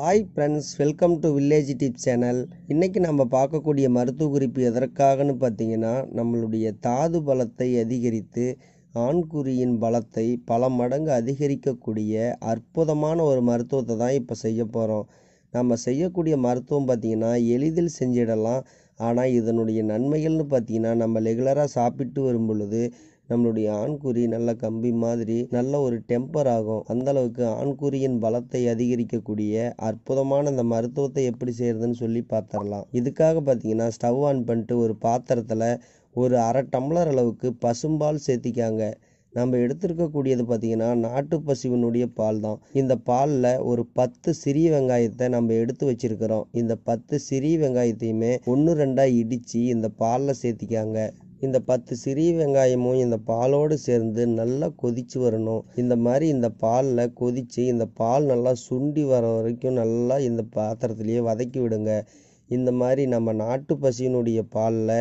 hi friends welcome to village tip channel இன்றைக்கி நம்ம பார்க்கக்கூடிய மருத்துவ குறிப்பு எதற்காகன்னு பார்த்தீங்கன்னா நம்மளுடைய தாது பலத்தை அதிகரித்து ஆண்குறியின் பலத்தை பல மடங்கு அதிகரிக்கக்கூடிய அற்புதமான ஒரு மருத்துவத்தை தான் இப்போ செய்ய போகிறோம் நம்ம செய்யக்கூடிய மருத்துவம் பார்த்திங்கன்னா எளிதில் செஞ்சிடலாம் ஆனால் இதனுடைய நன்மைகள்னு பார்த்திங்கன்னா நம்ம ரெகுலராக சாப்பிட்டு வரும் பொழுது நம்மளுடைய ஆண்குறி நல்ல கம்பி மாதிரி நல்ல ஒரு டெம்பர் ஆகும் அந்த அளவுக்கு ஆண்குறியின் பலத்தை அதிகரிக்கக்கூடிய அற்புதமான இந்த மருத்துவத்தை எப்படி செய்யறதுன்னு சொல்லி பார்த்துடலாம் இதுக்காக பார்த்தீங்கன்னா ஸ்டவ் ஆன் பண்ணிட்டு ஒரு பாத்திரத்தில் ஒரு அரை டம்ளர் அளவுக்கு பசும்பால் சேர்த்திக்காங்க நம்ம எடுத்திருக்கக்கூடியது பார்த்தீங்கன்னா நாட்டு பசுவினுடைய பால் தான் இந்த பாலில் ஒரு பத்து சிறிய வெங்காயத்தை நம்ம எடுத்து வச்சிருக்கிறோம் இந்த பத்து சிறிய வெங்காயத்தையுமே ஒன்று ரெண்டாக இடித்து இந்த பாலில் சேர்த்திக்காங்க இந்த பத்து சிறிய வெங்காயமும் இந்த பாலோடு சேர்ந்து நல்லா கொதித்து வரணும் இந்த மாதிரி இந்த பாலில் கொதித்து இந்த பால் நல்லா சுண்டி வர வரைக்கும் நல்லா இந்த பாத்திரத்துலேயே வதக்கி விடுங்க இந்த மாதிரி நம்ம நாட்டு பசியினுடைய பாலில்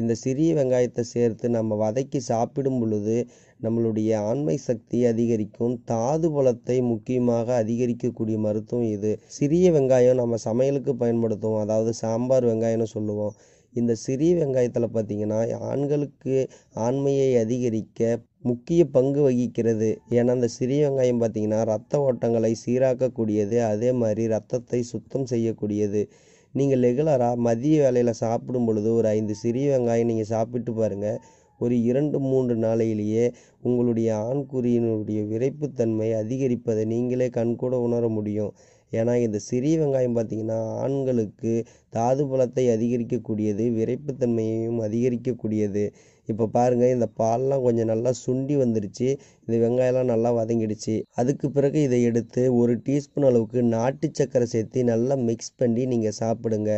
இந்த சிறிய வெங்காயத்தை சேர்த்து நம்ம வதக்கி சாப்பிடும் பொழுது நம்மளுடைய ஆண்மை சக்தி அதிகரிக்கும் தாது பலத்தை முக்கியமாக அதிகரிக்கக்கூடிய மருத்துவம் இது சிறிய வெங்காயம் நம்ம சமையலுக்கு பயன்படுத்துவோம் அதாவது சாம்பார் வெங்காயம்னு சொல்லுவோம் இந்த சிறிய வெங்காயத்தில் பார்த்திங்கன்னா ஆண்களுக்கு ஆண்மையை அதிகரிக்க முக்கிய பங்கு வகிக்கிறது ஏன்னா அந்த சிறிய வெங்காயம் பார்த்திங்கன்னா ரத்த ஓட்டங்களை சீராக்கக்கூடியது அதே மாதிரி ரத்தத்தை சுத்தம் செய்யக்கூடியது நீங்கள் ரெகுலராக மதிய வேலையில் சாப்பிடும் பொழுது ஒரு ஐந்து சிறிய வெங்காயம் நீங்கள் சாப்பிட்டு பாருங்கள் ஒரு இரண்டு மூன்று நாளையிலேயே உங்களுடைய ஆண்குறியினுடைய விரைப்புத்தன்மை அதிகரிப்பதை நீங்களே கண்கூட உணர முடியும் ஏன்னா இந்த சிறிய வெங்காயம் பார்த்திங்கன்னா ஆண்களுக்கு தாது பலத்தை அதிகரிக்கக்கூடியது விரைப்புத்தன்மையையும் அதிகரிக்கக்கூடியது இப்போ பாருங்கள் இந்த பால்லாம் கொஞ்சம் நல்லா சுண்டி வந்துருச்சு இந்த வெங்காயம்லாம் நல்லா வதங்கிடுச்சு அதுக்கு பிறகு இதை எடுத்து ஒரு டீஸ்பூன் அளவுக்கு நாட்டு சக்கரை சேர்த்து நல்லா மிக்ஸ் பண்ணி நீங்கள் சாப்பிடுங்க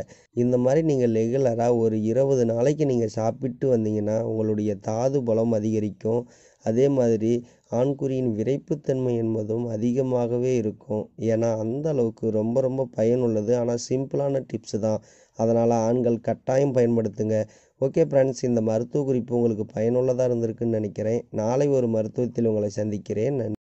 இந்த மாதிரி நீங்கள் ரெகுலராக ஒரு இருபது நாளைக்கு நீங்கள் சாப்பிட்டு வந்தீங்கன்னா உங்களுடைய தாது பலம் அதிகரிக்கும் அதே மாதிரி ஆண்குறியின் விறைப்புத்தன்மை என்பதும் அதிகமாகவே இருக்கும் ஏன்னா அந்த அளவுக்கு ரொம்ப ரொம்ப பயனுள்ளது ஆனால் சிம்பிளான டிப்ஸ் தான் அதனால் ஆண்கள் கட்டாயம் பயன்படுத்துங்க ஓகே ஃப்ரெண்ட்ஸ் இந்த மருத்துவ குறிப்பு உங்களுக்கு பயனுள்ளதாக இருந்திருக்குன்னு நினைக்கிறேன் நாளை ஒரு மருத்துவத்தில் உங்களை சந்திக்கிறேன் நன்றி